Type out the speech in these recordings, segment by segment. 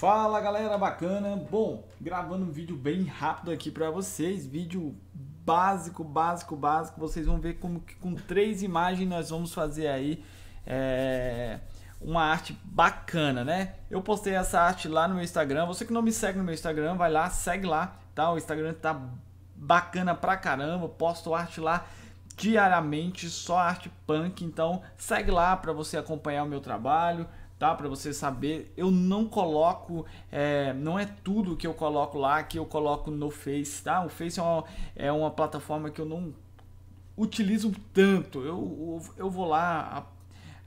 Fala galera bacana, bom, gravando um vídeo bem rápido aqui para vocês, vídeo básico, básico, básico, vocês vão ver como que com três imagens nós vamos fazer aí é, uma arte bacana, né? Eu postei essa arte lá no meu Instagram, você que não me segue no meu Instagram, vai lá, segue lá, tá? O Instagram tá bacana pra caramba, posto arte lá diariamente, só arte punk, então segue lá para você acompanhar o meu trabalho, tá? Para você saber, eu não coloco, é, não é tudo que eu coloco lá que eu coloco no Face, tá? O Face é uma, é uma plataforma que eu não utilizo tanto. Eu, eu, vou lá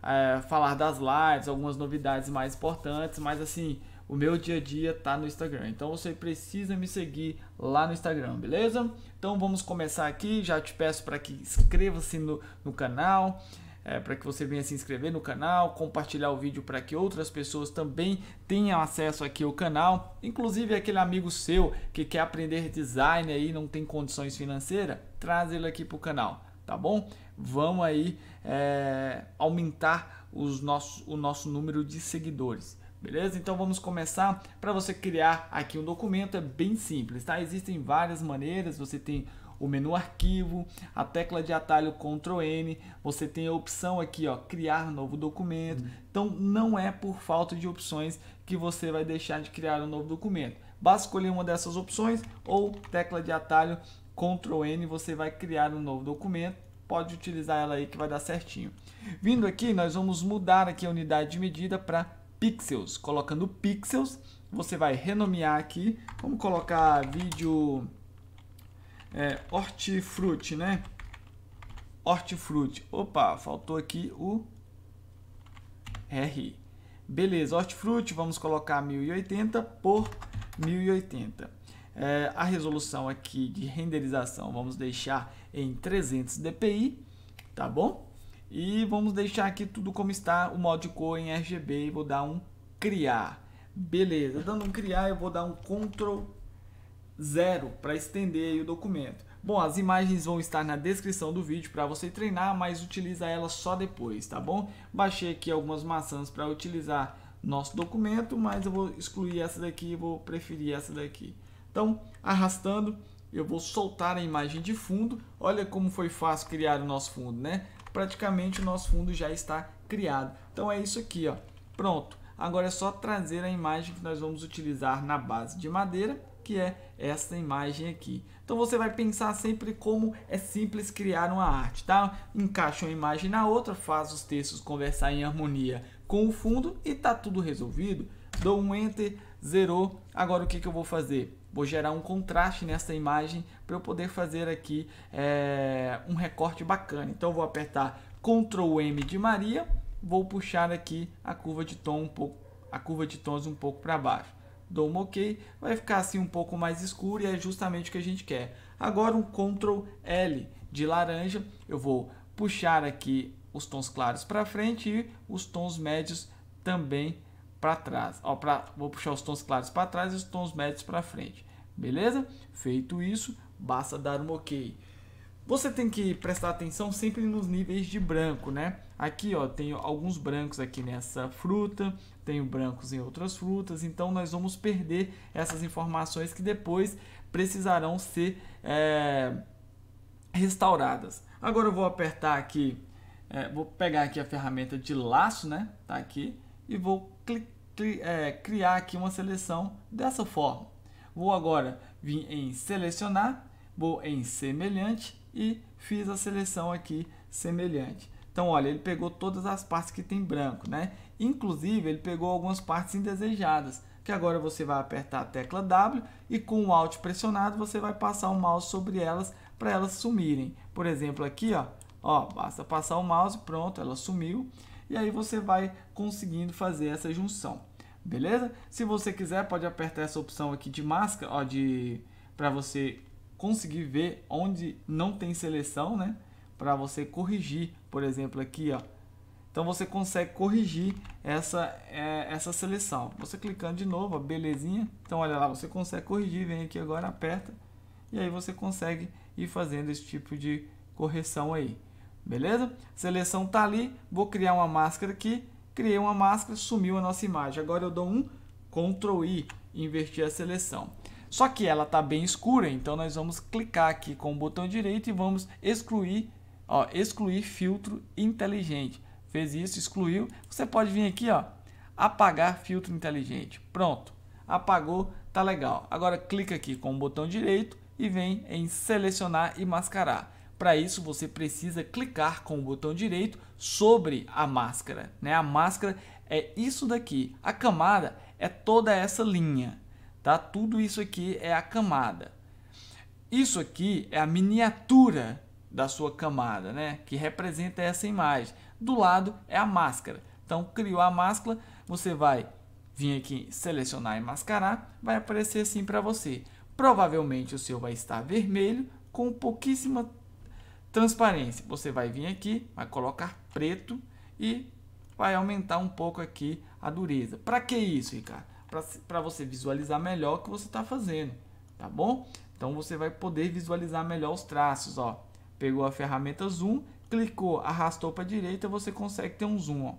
a, a é, falar das lives, algumas novidades mais importantes, mas assim, o meu dia a dia tá no Instagram. Então você precisa me seguir lá no Instagram, beleza? Então vamos começar aqui. Já te peço para que inscreva-se no, no canal é, para que você venha se inscrever no canal, compartilhar o vídeo para que outras pessoas também tenham acesso aqui ao canal, inclusive aquele amigo seu que quer aprender design aí não tem condições financeiras, traz ele aqui para o canal, tá bom? Vamos aí é, aumentar os nossos, o nosso número de seguidores. Beleza? Então vamos começar. Para você criar aqui um documento é bem simples, tá? Existem várias maneiras. Você tem o menu arquivo, a tecla de atalho Ctrl N, você tem a opção aqui, ó, criar novo documento. Uhum. Então não é por falta de opções que você vai deixar de criar um novo documento. Basta escolher uma dessas opções ou tecla de atalho Ctrl N, você vai criar um novo documento. Pode utilizar ela aí que vai dar certinho. Vindo aqui, nós vamos mudar aqui a unidade de medida para pixels. Colocando pixels, você vai renomear aqui. Vamos colocar vídeo é, hortifruti, né? Hortifruti. Opa, faltou aqui o R. Beleza, hortifruti, vamos colocar 1080 por 1080. É, a resolução aqui de renderização vamos deixar em 300 dpi, tá bom? E vamos deixar aqui tudo como está, o modo de cor em RGB e vou dar um criar. Beleza, dando um criar eu vou dar um Ctrl zero para estender o documento. Bom, as imagens vão estar na descrição do vídeo para você treinar, mas utiliza elas só depois, tá bom? Baixei aqui algumas maçãs para utilizar nosso documento, mas eu vou excluir essa daqui e vou preferir essa daqui. Então, arrastando, eu vou soltar a imagem de fundo. Olha como foi fácil criar o nosso fundo, né? Praticamente o nosso fundo já está criado. Então é isso aqui, ó. Pronto. Agora é só trazer a imagem que nós vamos utilizar na base de madeira que é essa imagem aqui. Então você vai pensar sempre como é simples criar uma arte, tá? Encaixa uma imagem na outra, faz os textos conversar em harmonia com o fundo e tá tudo resolvido. Dou um enter, zerou. Agora o que, que eu vou fazer? Vou gerar um contraste nessa imagem para eu poder fazer aqui é, um recorte bacana. Então eu vou apertar Ctrl M de Maria, vou puxar aqui a curva de tom um pouco, a curva de tons um pouco para baixo dou um OK, vai ficar assim um pouco mais escuro e é justamente o que a gente quer. Agora um Ctrl L de laranja, eu vou puxar aqui os tons claros para frente e os tons médios também para trás. Ó, pra, vou puxar os tons claros para trás e os tons médios para frente. Beleza? Feito isso, basta dar um OK. Você tem que prestar atenção sempre nos níveis de branco, né? Aqui, ó, tem alguns brancos aqui nessa fruta, tenho brancos em outras frutas, então nós vamos perder essas informações que depois precisarão ser é, restauradas. Agora eu vou apertar aqui, é, vou pegar aqui a ferramenta de laço, né? Tá aqui, e vou cli, cli, é, criar aqui uma seleção dessa forma. Vou agora vir em selecionar, vou em semelhante e fiz a seleção aqui semelhante. Então, olha, ele pegou todas as partes que tem branco, né? Inclusive, ele pegou algumas partes indesejadas, que agora você vai apertar a tecla W e com o Alt pressionado, você vai passar o mouse sobre elas para elas sumirem. Por exemplo, aqui, ó, ó, basta passar o mouse, pronto, ela sumiu. E aí você vai conseguindo fazer essa junção, beleza? Se você quiser, pode apertar essa opção aqui de máscara, ó, de para você conseguir ver onde não tem seleção, né? Para você corrigir por exemplo, aqui, ó. Então você consegue corrigir essa, é, essa seleção. Você clicando de novo, ó, belezinha. Então olha lá, você consegue corrigir, vem aqui agora, aperta. E aí você consegue ir fazendo esse tipo de correção aí. Beleza? Seleção tá ali, vou criar uma máscara aqui. Criei uma máscara, sumiu a nossa imagem. Agora eu dou um Ctrl I, invertir a seleção. Só que ela tá bem escura, então nós vamos clicar aqui com o botão direito e vamos excluir Ó, excluir filtro inteligente. Fez isso, excluiu. Você pode vir aqui, ó, apagar filtro inteligente. Pronto, apagou, tá legal. Agora clica aqui com o botão direito e vem em selecionar e mascarar. Para isso, você precisa clicar com o botão direito sobre a máscara. Né? A máscara é isso daqui. A camada é toda essa linha. Tá? Tudo isso aqui é a camada. Isso aqui é a miniatura da sua camada, né? que representa essa imagem. Do lado é a máscara. Então, criou a máscara, você vai vir aqui selecionar e mascarar, vai aparecer assim para você. Provavelmente o seu vai estar vermelho com pouquíssima transparência. Você vai vir aqui, vai colocar preto e vai aumentar um pouco aqui a dureza. Para que isso, Ricardo? Para você visualizar melhor o que você está fazendo, tá bom? Então você vai poder visualizar melhor os traços, ó. Pegou a ferramenta zoom, clicou, arrastou para a direita, você consegue ter um zoom. Ó.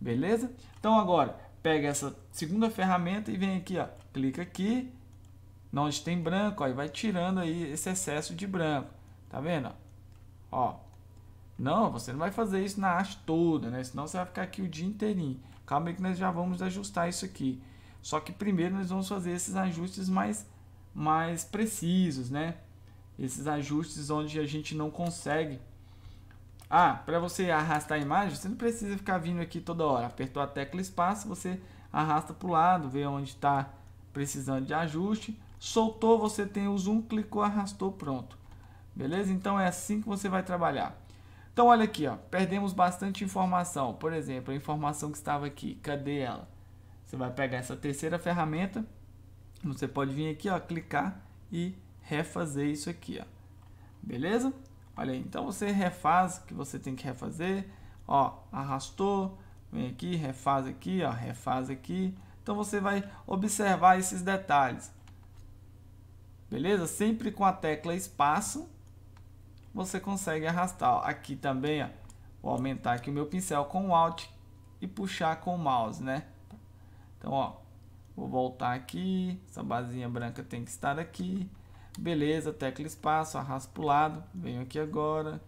Beleza? Então agora, pega essa segunda ferramenta e vem aqui, ó, clica aqui, onde tem branco, ó, e vai tirando aí esse excesso de branco. Tá vendo? Ó, não, você não vai fazer isso na arte toda, né? Senão você vai ficar aqui o dia inteirinho. Calma aí que nós já vamos ajustar isso aqui. Só que primeiro nós vamos fazer esses ajustes mais, mais precisos, né? Esses ajustes onde a gente não consegue. Ah, para você arrastar a imagem, você não precisa ficar vindo aqui toda hora. Apertou a tecla espaço, você arrasta para o lado, vê onde está precisando de ajuste. Soltou, você tem o zoom, clicou, arrastou, pronto. Beleza? Então é assim que você vai trabalhar. Então olha aqui, ó, perdemos bastante informação. Por exemplo, a informação que estava aqui, cadê ela? Você vai pegar essa terceira ferramenta, você pode vir aqui, ó, clicar e refazer isso aqui, ó. Beleza? Olha aí, então você refaz o que você tem que refazer, ó, arrastou, vem aqui, refaz aqui, ó, refaz aqui. Então você vai observar esses detalhes. Beleza? Sempre com a tecla espaço, você consegue arrastar. Ó. Aqui também, ó, vou aumentar aqui o meu pincel com o Alt e puxar com o mouse, né? Então, ó, vou voltar aqui, essa basinha branca tem que estar aqui. Beleza, tecla espaço, arrasto para o lado, venho aqui agora.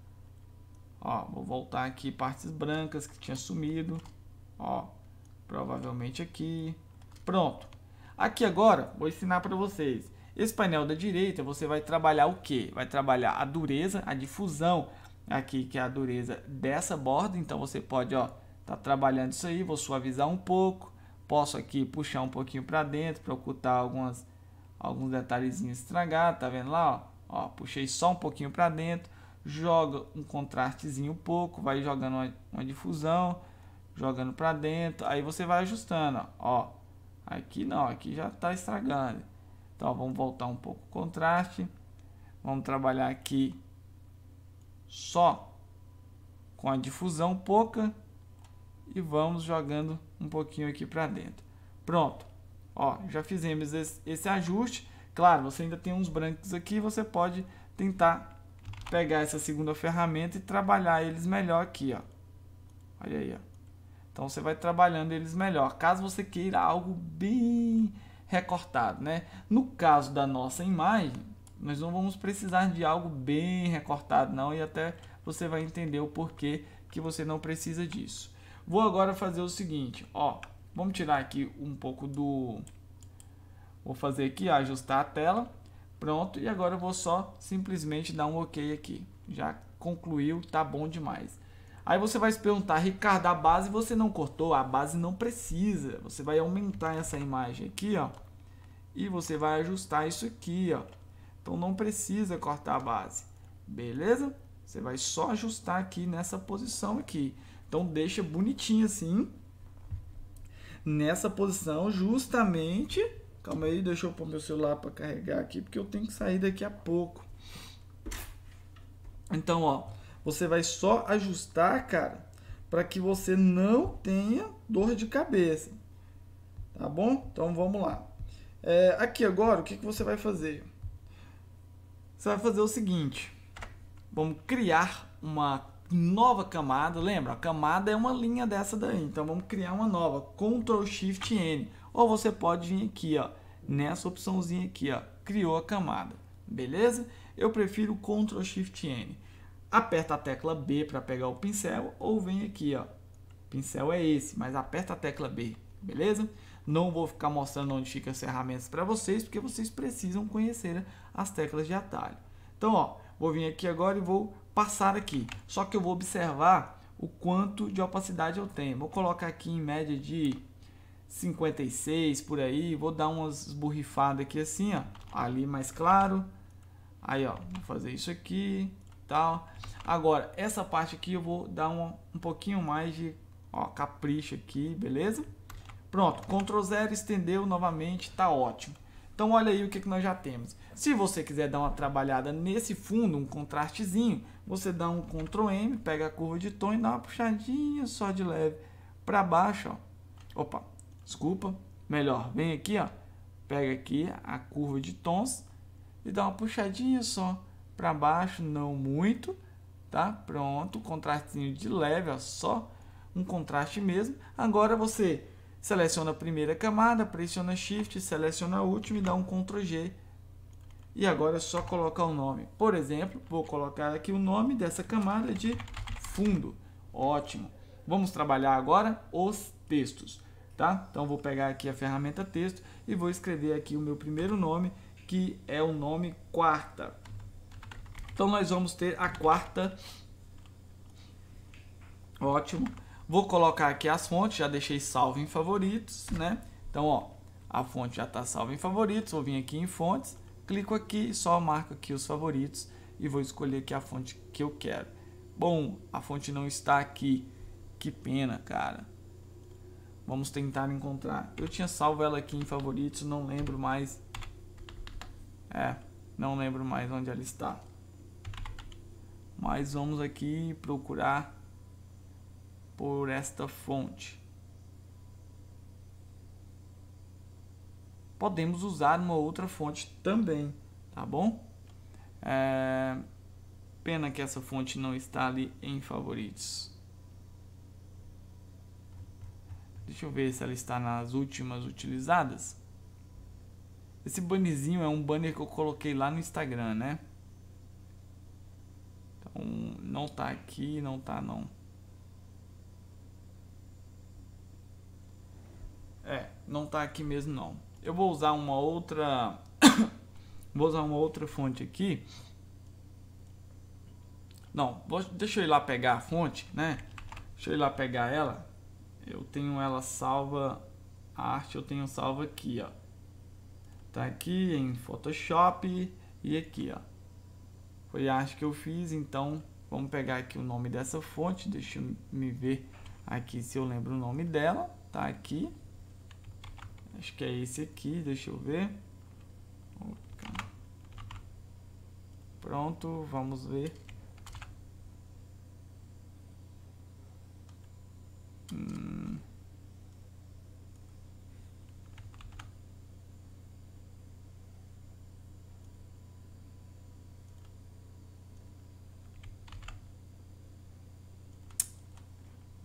Ó, vou voltar aqui partes brancas que tinha sumido. Ó, provavelmente aqui. Pronto. Aqui agora, vou ensinar para vocês. Esse painel da direita, você vai trabalhar o que? Vai trabalhar a dureza, a difusão aqui, que é a dureza dessa borda. Então, você pode, ó, tá trabalhando isso aí, vou suavizar um pouco. Posso aqui puxar um pouquinho para dentro para ocultar algumas alguns detalhezinhos estragar, tá vendo lá, ó? ó puxei só um pouquinho para dentro, joga um contrastezinho um pouco, vai jogando uma, uma difusão, jogando para dentro, aí você vai ajustando, ó. Aqui não, aqui já tá estragando. Então, ó, vamos voltar um pouco o contraste. Vamos trabalhar aqui só com a difusão pouca e vamos jogando um pouquinho aqui para dentro. Pronto. Ó, já fizemos esse, esse ajuste. Claro, você ainda tem uns brancos aqui, você pode tentar pegar essa segunda ferramenta e trabalhar eles melhor aqui, ó. Olha aí, ó. Então você vai trabalhando eles melhor, caso você queira algo bem recortado, né? No caso da nossa imagem, nós não vamos precisar de algo bem recortado não e até você vai entender o porquê que você não precisa disso. Vou agora fazer o seguinte, ó, Vamos tirar aqui um pouco do... Vou fazer aqui, ó, ajustar a tela. Pronto, e agora eu vou só simplesmente dar um OK aqui. Já concluiu, tá bom demais. Aí você vai se perguntar, Ricardo, a base você não cortou? A base não precisa. Você vai aumentar essa imagem aqui, ó. E você vai ajustar isso aqui, ó. Então não precisa cortar a base. Beleza? Você vai só ajustar aqui nessa posição aqui. Então deixa bonitinho assim nessa posição justamente. Calma aí, deixa eu pôr meu celular para carregar aqui, porque eu tenho que sair daqui a pouco. Então, ó, você vai só ajustar, cara, para que você não tenha dor de cabeça. Tá bom? Então vamos lá. É, aqui agora, o que, que você vai fazer? Você vai fazer o seguinte: vamos criar uma nova camada, lembra? A camada é uma linha dessa daí, então vamos criar uma nova, Ctrl Shift N. Ou você pode vir aqui, ó, nessa opçãozinha aqui, ó, criou a camada, beleza? Eu prefiro Ctrl Shift N. Aperta a tecla B para pegar o pincel ou vem aqui, ó. O pincel é esse, mas aperta a tecla B, beleza? Não vou ficar mostrando onde fica as ferramentas para vocês, porque vocês precisam conhecer as teclas de atalho. Então, ó, vou vir aqui agora e vou passar aqui. Só que eu vou observar o quanto de opacidade eu tenho. Vou colocar aqui em média de 56 por aí, vou dar umas borrifadas aqui assim, ó, ali mais claro. Aí, ó, vou fazer isso aqui, tal. Agora, essa parte aqui eu vou dar um, um pouquinho mais de, ó, capricho aqui, beleza? Pronto, Ctrl 0 estendeu novamente, tá ótimo. Então olha aí o que, que nós já temos. Se você quiser dar uma trabalhada nesse fundo, um contrastezinho, você dá um Ctrl M, pega a curva de tom e dá uma puxadinha só de leve para baixo. Ó. Opa, desculpa. Melhor, vem aqui, ó, pega aqui a curva de tons e dá uma puxadinha só para baixo, não muito, tá? Pronto, contrastinho de leve, ó, só um contraste mesmo. Agora você Seleciona a primeira camada, pressiona Shift, seleciona a última e dá um Ctrl G. E agora é só colocar o nome. Por exemplo, vou colocar aqui o nome dessa camada de fundo. Ótimo. Vamos trabalhar agora os textos, tá? Então vou pegar aqui a ferramenta texto e vou escrever aqui o meu primeiro nome, que é o nome quarta. Então nós vamos ter a quarta. Ótimo. Vou colocar aqui as fontes, já deixei salvo em favoritos, né? Então, ó, a fonte já está salva em favoritos, vou vir aqui em fontes, clico aqui, só marco aqui os favoritos e vou escolher aqui a fonte que eu quero. Bom, a fonte não está aqui, que pena, cara. Vamos tentar encontrar. Eu tinha salvo ela aqui em favoritos, não lembro mais. É, não lembro mais onde ela está. Mas vamos aqui procurar por esta fonte. Podemos usar uma outra fonte também, tá bom? É... Pena que essa fonte não está ali em favoritos. Deixa eu ver se ela está nas últimas utilizadas. Esse bannerzinho é um banner que eu coloquei lá no Instagram, né? Então, não tá aqui, não tá não. É, não tá aqui mesmo não. Eu vou usar uma outra vou usar uma outra fonte aqui. Não, vou, deixa eu ir lá pegar a fonte, né? Deixa eu ir lá pegar ela. Eu tenho ela salva a arte, eu tenho salva aqui, ó. Tá aqui em Photoshop e aqui, ó. Foi a arte que eu fiz, então vamos pegar aqui o nome dessa fonte, deixa eu me ver aqui se eu lembro o nome dela. Tá aqui. Acho que é esse aqui, deixa eu ver. Pronto, vamos ver. Hum.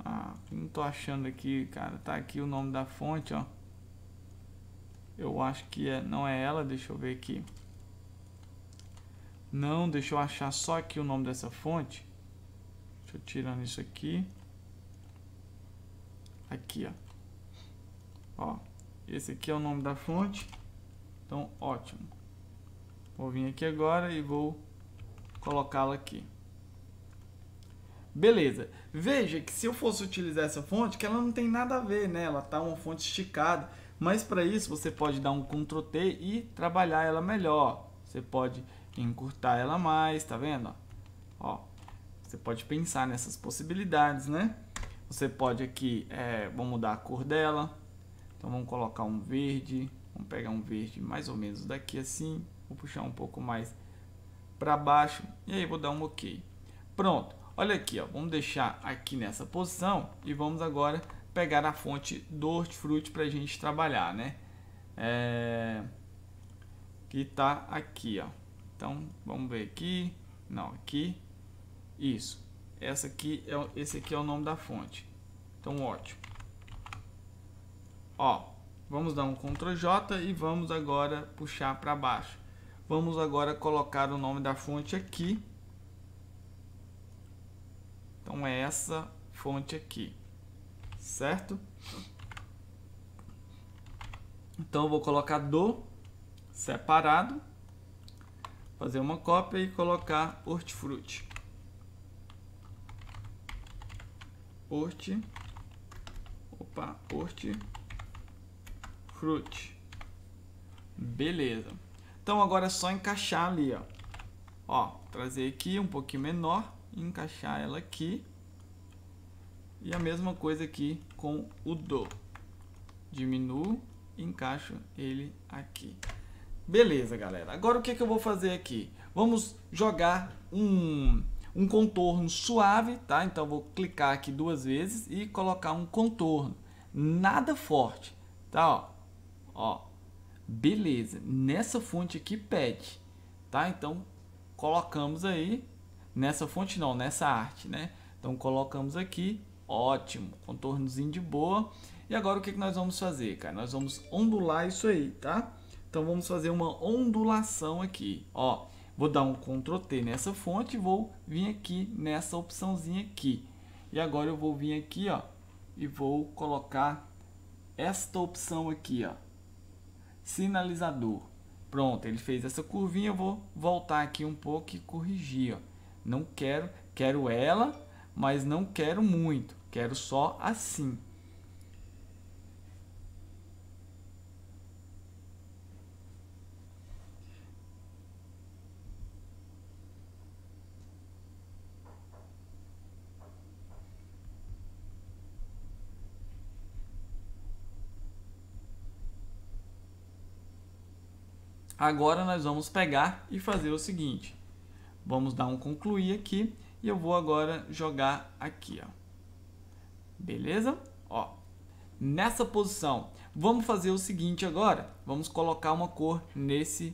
Ah, não tô achando aqui, cara. Tá aqui o nome da fonte, ó. Eu acho que é, não é ela, deixa eu ver aqui. Não, deixa eu achar só aqui o nome dessa fonte. Deixa eu tirar isso aqui. Aqui, ó. Ó, esse aqui é o nome da fonte. Então, ótimo. Vou vir aqui agora e vou colocá-la aqui. Beleza. Veja que se eu fosse utilizar essa fonte, que ela não tem nada a ver, né? Ela tá uma fonte esticada. Mas para isso você pode dar um Ctrl T e trabalhar ela melhor. Você pode encurtar ela mais, tá vendo? Ó, você pode pensar nessas possibilidades, né? Você pode aqui, é, vamos mudar a cor dela. Então vamos colocar um verde, vamos pegar um verde mais ou menos daqui assim. Vou puxar um pouco mais para baixo e aí vou dar um OK. Pronto, olha aqui, ó, vamos deixar aqui nessa posição e vamos agora pegar a fonte do Hortifruti para a gente trabalhar, né? É... Que está aqui, ó. Então, vamos ver aqui. Não, aqui. Isso. Essa aqui é, esse aqui é o nome da fonte. Então, ótimo. Ó, vamos dar um Ctrl J e vamos agora puxar para baixo. Vamos agora colocar o nome da fonte aqui. Então, é essa fonte aqui certo? Então eu vou colocar do separado, fazer uma cópia e colocar hortifruti. Horti, opa, hortifruti. Beleza. Então agora é só encaixar ali, ó. Ó, trazer aqui um pouquinho menor, encaixar ela aqui e a mesma coisa aqui com o do. Diminuo encaixo ele aqui. Beleza, galera. Agora o que, é que eu vou fazer aqui? Vamos jogar um, um contorno suave, tá? Então vou clicar aqui duas vezes e colocar um contorno. Nada forte, tá? Ó, ó. Beleza. Nessa fonte aqui pede, tá? Então colocamos aí. Nessa fonte não, nessa arte, né? Então colocamos aqui Ótimo, contornozinho de boa. E agora o que, que nós vamos fazer, cara? Nós vamos ondular isso aí, tá? Então vamos fazer uma ondulação aqui, ó. Vou dar um Ctrl T nessa fonte e vou vir aqui nessa opçãozinha aqui. E agora eu vou vir aqui, ó, e vou colocar esta opção aqui, ó. Sinalizador. Pronto, ele fez essa curvinha, eu vou voltar aqui um pouco e corrigir, ó. Não quero, quero ela mas não quero muito, quero só assim. Agora nós vamos pegar e fazer o seguinte. Vamos dar um concluir aqui e eu vou agora jogar aqui, ó. Beleza? Ó, nessa posição. Vamos fazer o seguinte agora. Vamos colocar uma cor nesse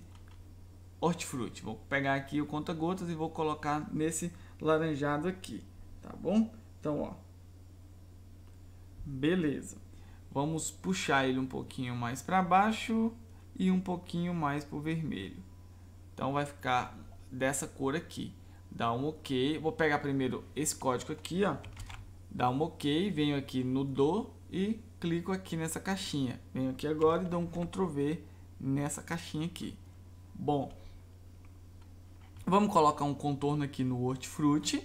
hortifruti. Vou pegar aqui o conta-gotas e vou colocar nesse laranjado aqui, tá bom? Então, ó. Beleza. Vamos puxar ele um pouquinho mais para baixo e um pouquinho mais para o vermelho. Então, vai ficar dessa cor aqui. Dá um OK. Vou pegar primeiro esse código aqui, ó. Dá um OK, venho aqui no do e clico aqui nessa caixinha. Venho aqui agora e dou um Ctrl V nessa caixinha aqui. Bom, vamos colocar um contorno aqui no Hortifruti.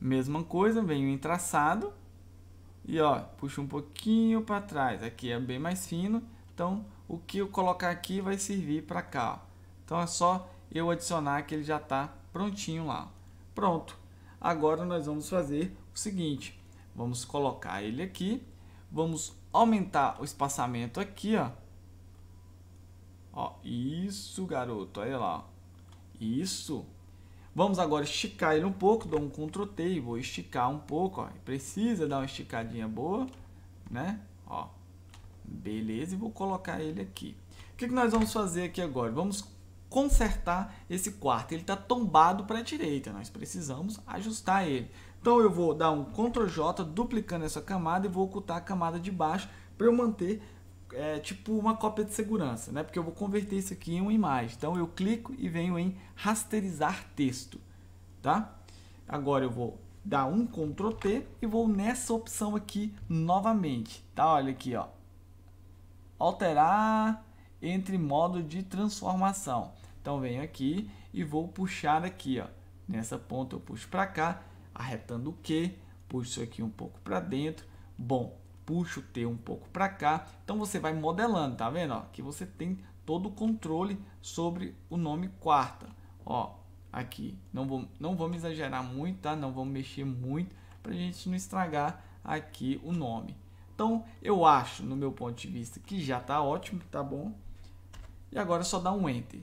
Mesma coisa, venho em traçado e ó, puxo um pouquinho para trás. Aqui é bem mais fino, então o que eu colocar aqui vai servir para cá. Ó. Então é só eu adicionar que ele já está prontinho lá. Pronto. Agora nós vamos fazer o seguinte. Vamos colocar ele aqui. Vamos aumentar o espaçamento aqui, ó. Ó, isso, garoto. Olha lá. Isso. Vamos agora esticar ele um pouco. Dou um Ctrl T e vou esticar um pouco, ó. Precisa dar uma esticadinha boa, né? Ó. Beleza, e vou colocar ele aqui. O que, que nós vamos fazer aqui agora? Vamos consertar esse quarto. Ele está tombado para a direita, nós precisamos ajustar ele. Então eu vou dar um Ctrl J duplicando essa camada e vou ocultar a camada de baixo para eu manter é, tipo uma cópia de segurança, né? porque eu vou converter isso aqui em uma imagem. Então eu clico e venho em rasterizar texto. Tá? Agora eu vou dar um Ctrl T e vou nessa opção aqui novamente. Tá? Olha aqui, ó. alterar entre modo de transformação. Então venho aqui e vou puxar aqui, ó. Nessa ponta eu puxo para cá, arretando o Q, puxo aqui um pouco para dentro. Bom, puxo o T um pouco para cá. Então você vai modelando, tá vendo? Ó, que você tem todo o controle sobre o nome quarta. Ó, aqui. Não, vou, não vamos exagerar muito, tá? Não vamos mexer muito para a gente não estragar aqui o nome. Então, eu acho, no meu ponto de vista, que já está ótimo, tá bom? E agora é só dá um Enter.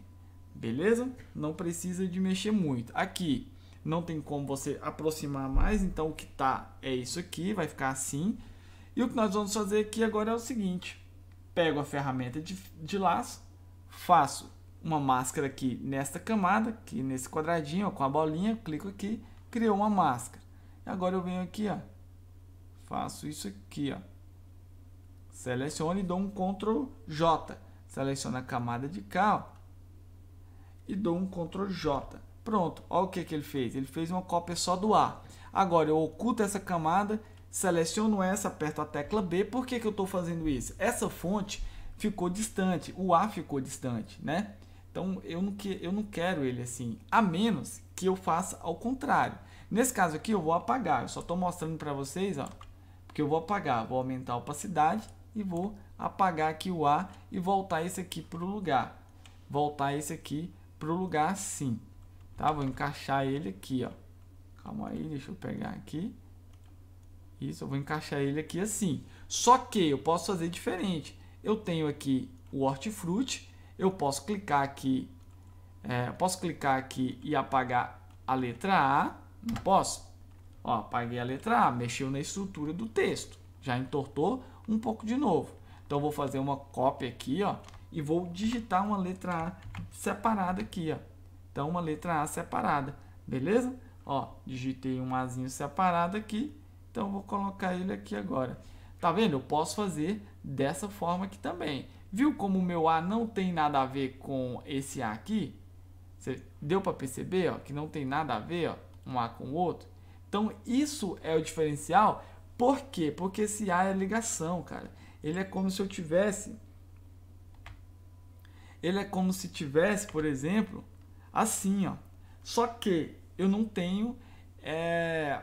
Beleza? Não precisa de mexer muito. Aqui não tem como você aproximar mais, então o que tá é isso aqui, vai ficar assim. E o que nós vamos fazer aqui agora é o seguinte. Pego a ferramenta de, de laço, faço uma máscara aqui nesta camada, aqui nesse quadradinho, ó, com a bolinha, clico aqui, criou uma máscara. Agora eu venho aqui, ó, faço isso aqui, ó. Seleciono e dou um Ctrl J. Seleciona a camada de cá, ó e dou um Ctrl J. Pronto, olha o que, que ele fez. Ele fez uma cópia só do A. Agora eu oculto essa camada, seleciono essa, aperto a tecla B. Por que, que eu estou fazendo isso? Essa fonte ficou distante, o A ficou distante, né? Então eu não, que, eu não quero ele assim, a menos que eu faça ao contrário. Nesse caso aqui eu vou apagar, eu só estou mostrando para vocês, ó, porque eu vou apagar, vou aumentar a opacidade e vou apagar aqui o A e voltar esse aqui para o lugar. Voltar esse aqui pro lugar assim, tá? Vou encaixar ele aqui, ó. Calma aí, deixa eu pegar aqui. Isso, eu vou encaixar ele aqui assim. Só que eu posso fazer diferente. Eu tenho aqui o hortifruti, eu posso clicar aqui, é, posso clicar aqui e apagar a letra A, não posso? Ó, apaguei a letra A, mexeu na estrutura do texto, já entortou um pouco de novo. Então, vou fazer uma cópia aqui, ó, e vou digitar uma letra A separada aqui, ó. Então, uma letra A separada, beleza? Ó, digitei um Azinho separado aqui, então vou colocar ele aqui agora. Tá vendo? Eu posso fazer dessa forma aqui também. Viu como o meu A não tem nada a ver com esse A aqui? deu para perceber ó, que não tem nada a ver ó, um A com o outro? Então, isso é o diferencial. Por quê? Porque esse A é ligação, cara. Ele é como se eu tivesse ele é como se tivesse, por exemplo, assim, ó. Só que eu não tenho é,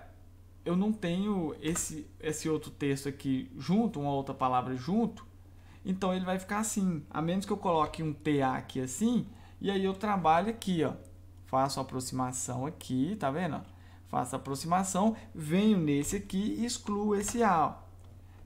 eu não tenho esse esse outro texto aqui junto, uma outra palavra junto. Então ele vai ficar assim, a menos que eu coloque um TA aqui assim, e aí eu trabalho aqui, ó. Faço a aproximação aqui, tá vendo? Faço a aproximação, venho nesse aqui e excluo esse A. Ó.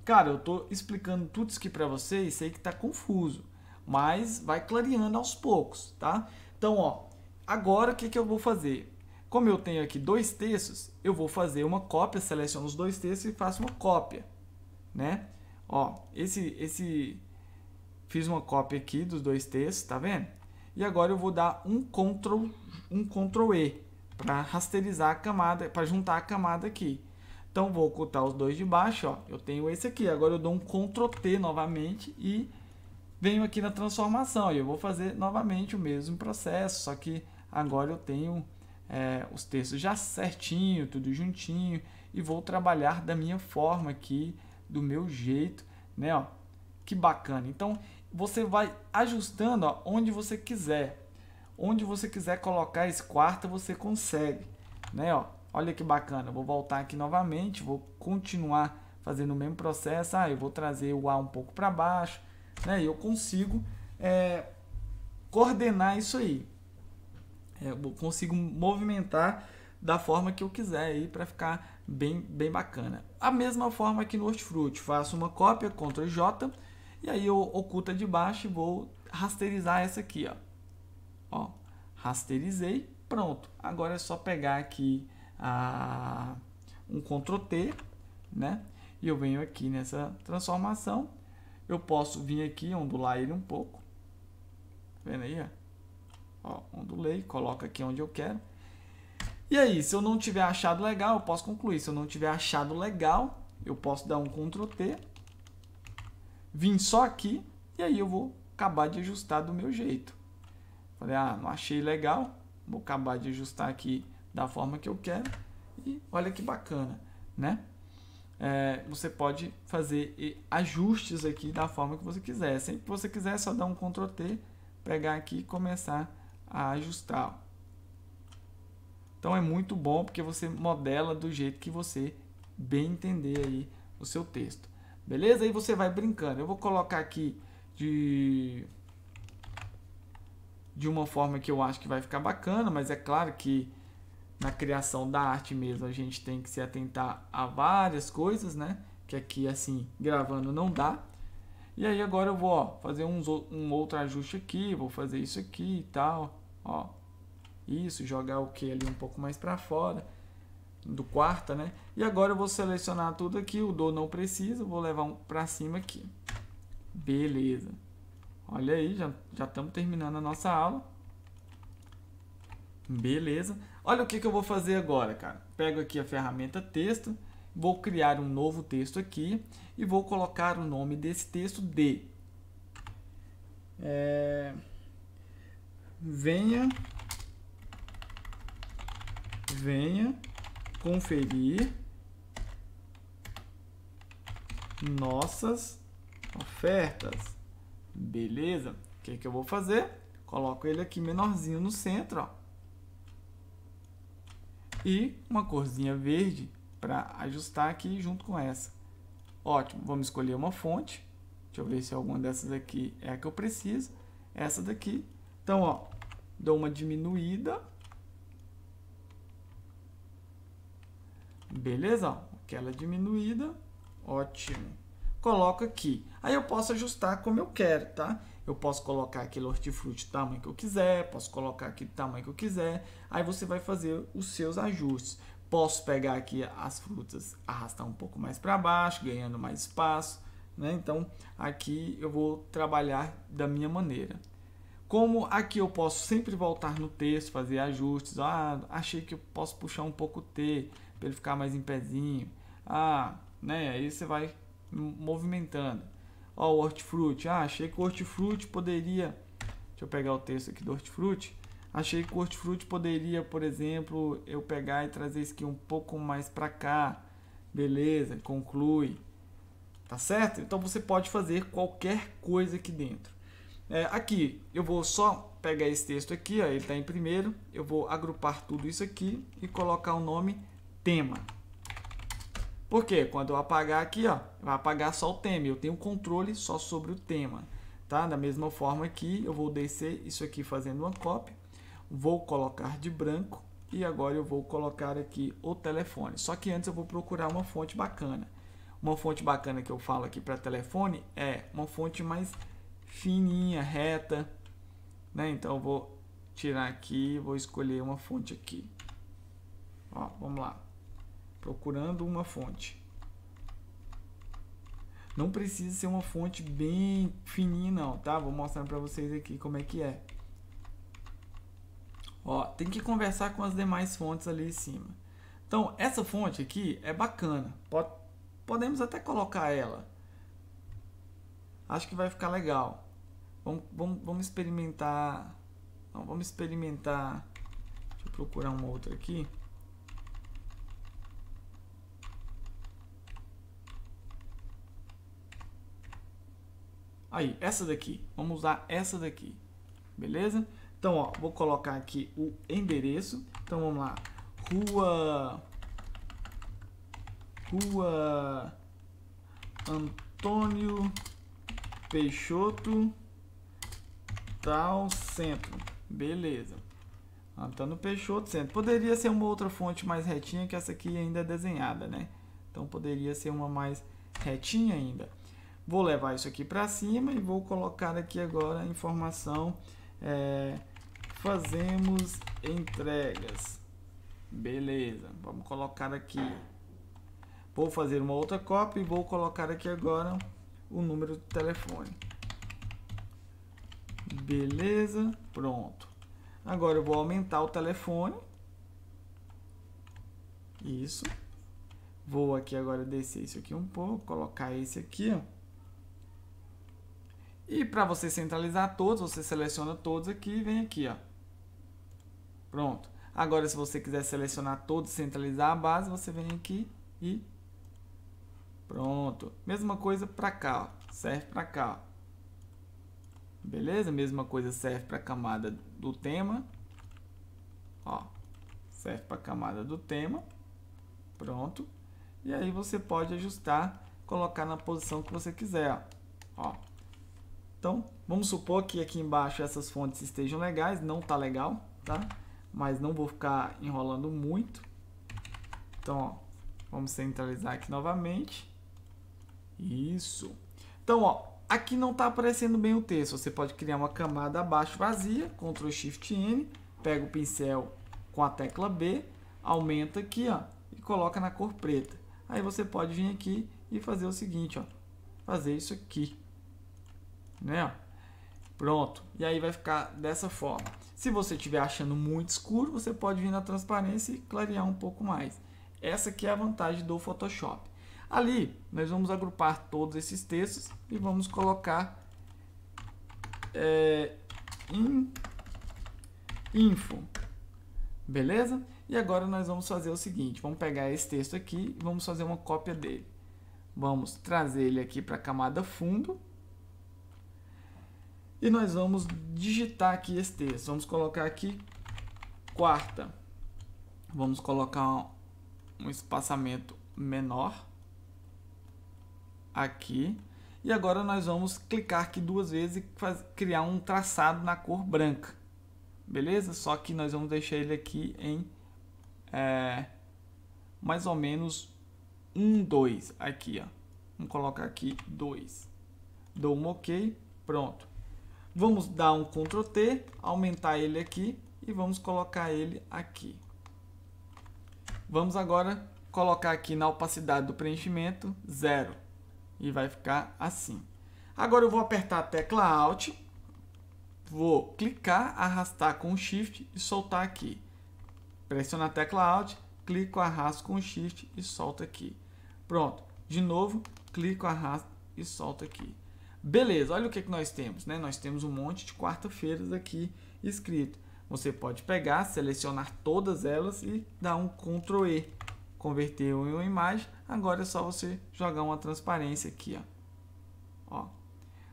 Cara, eu tô explicando tudo isso aqui para vocês, sei que tá confuso mas vai clareando aos poucos, tá? Então, ó, agora o que, que eu vou fazer? Como eu tenho aqui dois textos, eu vou fazer uma cópia, seleciono os dois textos e faço uma cópia, né? Ó, esse, esse, fiz uma cópia aqui dos dois textos, tá vendo? E agora eu vou dar um Ctrl, um Ctrl E para rasterizar a camada, para juntar a camada aqui. Então vou ocultar os dois de baixo, ó. Eu tenho esse aqui. Agora eu dou um Ctrl T novamente e venho aqui na transformação e eu vou fazer novamente o mesmo processo, só que agora eu tenho é, os textos já certinho, tudo juntinho e vou trabalhar da minha forma aqui, do meu jeito, né? Ó, que bacana. Então você vai ajustando ó, onde você quiser, onde você quiser colocar esse quarto você consegue, né? Ó, olha que bacana. Vou voltar aqui novamente, vou continuar fazendo o mesmo processo. Ah, eu vou trazer o A um pouco para baixo né? E eu consigo é, coordenar isso aí. É, eu consigo movimentar da forma que eu quiser aí para ficar bem, bem bacana. A mesma forma aqui no Hortifruti, faço uma cópia, Ctrl J, e aí eu oculta de baixo e vou rasterizar essa aqui, ó. ó rasterizei, pronto. Agora é só pegar aqui a, um Ctrl T, né? E eu venho aqui nessa transformação, eu posso vir aqui, ondular ele um pouco. Tá vendo aí? Ó, ondulei, coloca aqui onde eu quero. E aí, se eu não tiver achado legal, eu posso concluir. Se eu não tiver achado legal, eu posso dar um Ctrl T. Vim só aqui e aí eu vou acabar de ajustar do meu jeito. Falei, ah, não achei legal. Vou acabar de ajustar aqui da forma que eu quero. E olha que bacana, né? é, você pode fazer ajustes aqui da forma que você quiser. Sempre que você quiser, é só dar um Ctrl T, pegar aqui e começar a ajustar. Então é muito bom porque você modela do jeito que você bem entender aí o seu texto. Beleza? Aí você vai brincando. Eu vou colocar aqui de de uma forma que eu acho que vai ficar bacana, mas é claro que na criação da arte mesmo, a gente tem que se atentar a várias coisas, né? Que aqui, assim, gravando não dá. E aí agora eu vou ó, fazer uns, um outro ajuste aqui, vou fazer isso aqui e tal, ó. Isso, jogar o que ali um pouco mais para fora do quarta, né? E agora eu vou selecionar tudo aqui, o do não precisa, vou levar um para cima aqui. Beleza. Olha aí, já já estamos terminando a nossa aula. Beleza. Olha o que, que eu vou fazer agora, cara. Pego aqui a ferramenta texto, vou criar um novo texto aqui e vou colocar o nome desse texto de é, venha venha conferir nossas ofertas beleza o que, que eu vou fazer coloco ele aqui menorzinho no centro ó e uma corzinha verde para ajustar aqui junto com essa. Ótimo, vamos escolher uma fonte. Deixa eu ver se alguma dessas aqui é a que eu preciso. Essa daqui. Então, ó, dou uma diminuída. Beleza, ó, aquela diminuída. Ótimo. Coloco aqui. Aí eu posso ajustar como eu quero, tá? eu posso colocar aquele hortifruti do tamanho que eu quiser, posso colocar aqui do tamanho que eu quiser. Aí você vai fazer os seus ajustes. Posso pegar aqui as frutas, arrastar um pouco mais para baixo, ganhando mais espaço. Né? Então aqui eu vou trabalhar da minha maneira. Como aqui eu posso sempre voltar no texto, fazer ajustes. Ah, achei que eu posso puxar um pouco o T para ele ficar mais em pezinho. Ah, né? Aí você vai movimentando. Ó, o hortifruti. Ah, achei que o hortifruti poderia... Deixa eu pegar o texto aqui do hortifruti. Achei que o hortifruti poderia, por exemplo, eu pegar e trazer isso aqui um pouco mais para cá. Beleza, conclui. Tá certo? Então você pode fazer qualquer coisa aqui dentro. É, aqui, eu vou só pegar esse texto aqui, ó, ele está em primeiro. Eu vou agrupar tudo isso aqui e colocar o nome tema. Porque quando eu apagar aqui, ó, vai apagar só o tema. Eu tenho controle só sobre o tema, tá? Da mesma forma aqui, eu vou descer isso aqui fazendo uma cópia, vou colocar de branco e agora eu vou colocar aqui o telefone. Só que antes eu vou procurar uma fonte bacana. Uma fonte bacana que eu falo aqui para telefone é uma fonte mais fininha, reta, né? Então eu vou tirar aqui, vou escolher uma fonte aqui. Ó, vamos lá procurando uma fonte. Não precisa ser uma fonte bem fininha não, tá? Vou mostrar para vocês aqui como é que é. Ó, tem que conversar com as demais fontes ali em cima. Então, essa fonte aqui é bacana. podemos até colocar ela. Acho que vai ficar legal. Vamos, vamos, vamos experimentar. Não, vamos experimentar. Deixa eu procurar uma outra aqui. Aí, essa daqui. Vamos usar essa daqui. Beleza? Então, ó, vou colocar aqui o endereço. Então, vamos lá. Rua... Rua... Antônio Peixoto, tal, centro. Beleza. Antônio Peixoto, centro. Poderia ser uma outra fonte mais retinha, que essa aqui ainda é desenhada, né? Então, poderia ser uma mais retinha ainda. Vou levar isso aqui para cima e vou colocar aqui agora a informação é, fazemos entregas. Beleza, vamos colocar aqui. Vou fazer uma outra cópia e vou colocar aqui agora o número de telefone. Beleza, pronto. Agora eu vou aumentar o telefone. Isso. Vou aqui agora descer isso aqui um pouco, colocar esse aqui, ó. E para você centralizar todos, você seleciona todos aqui e vem aqui, ó. Pronto. Agora, se você quiser selecionar todos e centralizar a base, você vem aqui e pronto. Mesma coisa para cá, ó. serve para cá. Ó. Beleza? Mesma coisa serve para a camada do tema. Ó, serve para a camada do tema. Pronto. E aí você pode ajustar, colocar na posição que você quiser. Ó. ó. Então, vamos supor que aqui embaixo essas fontes estejam legais, não tá legal, tá? Mas não vou ficar enrolando muito. Então, ó, vamos centralizar aqui novamente. Isso. Então, ó, aqui não está aparecendo bem o texto. Você pode criar uma camada abaixo vazia, Ctrl Shift N, pega o pincel com a tecla B, aumenta aqui, ó, e coloca na cor preta. Aí você pode vir aqui e fazer o seguinte, ó, fazer isso aqui né? Pronto. E aí vai ficar dessa forma. Se você estiver achando muito escuro, você pode vir na transparência e clarear um pouco mais. Essa aqui é a vantagem do Photoshop. Ali, nós vamos agrupar todos esses textos e vamos colocar é, in, info. Beleza? E agora nós vamos fazer o seguinte, vamos pegar esse texto aqui e vamos fazer uma cópia dele. Vamos trazer ele aqui para a camada fundo e nós vamos digitar aqui esse texto. Vamos colocar aqui quarta. Vamos colocar um espaçamento menor aqui. E agora nós vamos clicar aqui duas vezes e criar um traçado na cor branca. Beleza? Só que nós vamos deixar ele aqui em é, mais ou menos 1, 2. Aqui, ó. Vamos colocar aqui 2. Dou um OK. Pronto. Vamos dar um Ctrl T, aumentar ele aqui e vamos colocar ele aqui. Vamos agora colocar aqui na opacidade do preenchimento zero e vai ficar assim. Agora eu vou apertar a tecla Alt, vou clicar, arrastar com Shift e soltar aqui. Pressiono a tecla Alt, clico, arrasto com Shift e solto aqui. Pronto. De novo, clico, arrasto e solto aqui. Beleza, olha o que, que nós temos, né? Nós temos um monte de quarta-feiras aqui escrito. Você pode pegar, selecionar todas elas e dar um Ctrl E. Converter em uma imagem. Agora é só você jogar uma transparência aqui, ó. ó.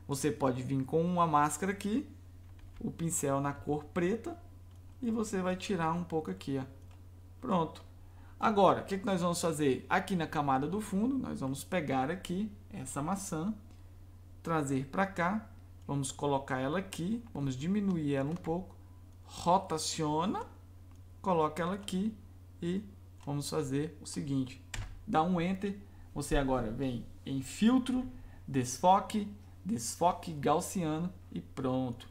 Você pode vir com uma máscara aqui, o pincel na cor preta e você vai tirar um pouco aqui, ó. Pronto. Agora, o que, que nós vamos fazer? Aqui na camada do fundo, nós vamos pegar aqui essa maçã trazer para cá, vamos colocar ela aqui, vamos diminuir ela um pouco, rotaciona, coloca ela aqui e vamos fazer o seguinte, dá um Enter, você agora vem em filtro, desfoque, desfoque gaussiano e pronto.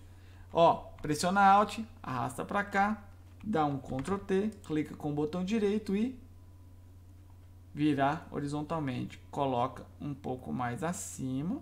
Ó, pressiona Alt, arrasta para cá, dá um Ctrl T, clica com o botão direito e virar horizontalmente. Coloca um pouco mais acima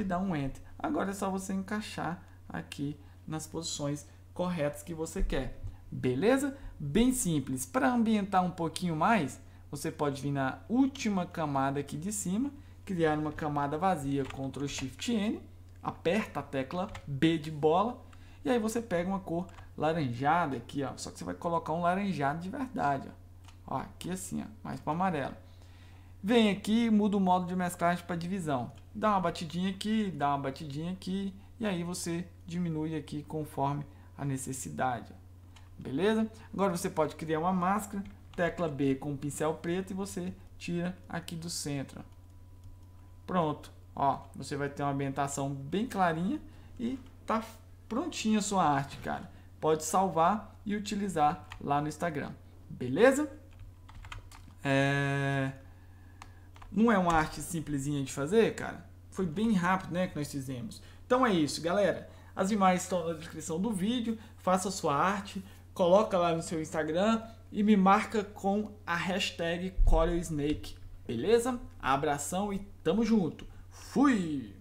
e dá um Enter. Agora é só você encaixar aqui nas posições corretas que você quer. Beleza? Bem simples. Para ambientar um pouquinho mais, você pode vir na última camada aqui de cima, criar uma camada vazia, Ctrl Shift N, aperta a tecla B de bola, e aí você pega uma cor laranjada aqui, ó, só que você vai colocar um laranjado de verdade. Ó, ó aqui assim, ó, mais para amarelo. Vem aqui, muda o modo de mesclagem para divisão. Dá uma batidinha aqui, dá uma batidinha aqui, e aí você diminui aqui conforme a necessidade. Beleza? Agora você pode criar uma máscara, tecla B com um pincel preto e você tira aqui do centro. Pronto. Ó, você vai ter uma ambientação bem clarinha e tá prontinha a sua arte, cara. Pode salvar e utilizar lá no Instagram. Beleza? É... Não é uma arte simplesinha de fazer, cara? Foi bem rápido, né, que nós fizemos. Então é isso, galera. As imagens estão na descrição do vídeo. Faça a sua arte, coloca lá no seu Instagram e me marca com a hashtag Snake, Beleza? Abração e tamo junto. Fui!